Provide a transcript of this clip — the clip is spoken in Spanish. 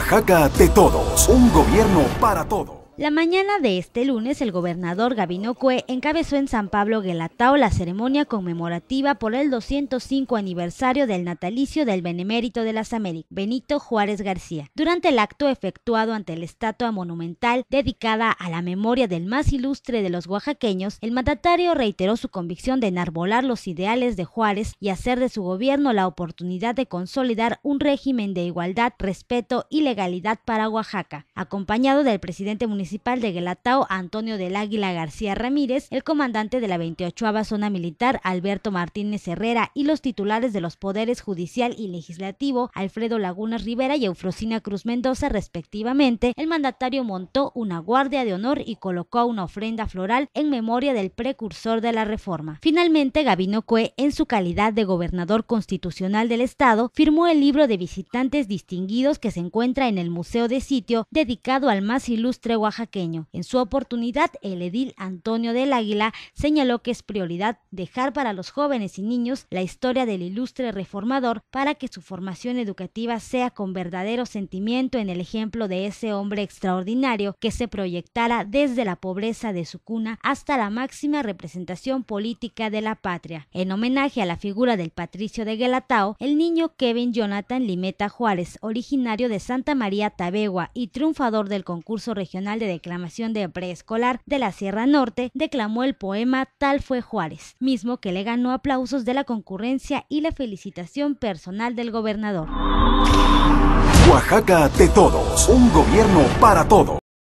Oaxaca de todos, un gobierno para todos. La mañana de este lunes, el gobernador Gabino Cue encabezó en San Pablo Guelatao la ceremonia conmemorativa por el 205 aniversario del natalicio del benemérito de las Américas, Benito Juárez García. Durante el acto efectuado ante la estatua monumental dedicada a la memoria del más ilustre de los oaxaqueños, el mandatario reiteró su convicción de enarbolar los ideales de Juárez y hacer de su gobierno la oportunidad de consolidar un régimen de igualdad, respeto y legalidad para Oaxaca. Acompañado del presidente municipal de Guelatao, Antonio del Águila García Ramírez, el comandante de la 28 Zona Militar, Alberto Martínez Herrera, y los titulares de los poderes judicial y legislativo, Alfredo Lagunas Rivera y Eufrosina Cruz Mendoza, respectivamente, el mandatario montó una guardia de honor y colocó una ofrenda floral en memoria del precursor de la reforma. Finalmente, Gabino Cue, en su calidad de gobernador constitucional del Estado, firmó el libro de visitantes distinguidos que se encuentra en el Museo de Sitio, dedicado al más ilustre Oaxaca en su oportunidad, el edil Antonio del Águila señaló que es prioridad dejar para los jóvenes y niños la historia del ilustre reformador para que su formación educativa sea con verdadero sentimiento en el ejemplo de ese hombre extraordinario que se proyectara desde la pobreza de su cuna hasta la máxima representación política de la patria. En homenaje a la figura del patricio de Guelatao, el niño Kevin Jonathan Limeta Juárez, originario de Santa María Tabegua y triunfador del concurso regional de Declamación de Preescolar de la Sierra Norte, declamó el poema Tal fue Juárez, mismo que le ganó aplausos de la concurrencia y la felicitación personal del gobernador. Oaxaca de todos, un gobierno para todos.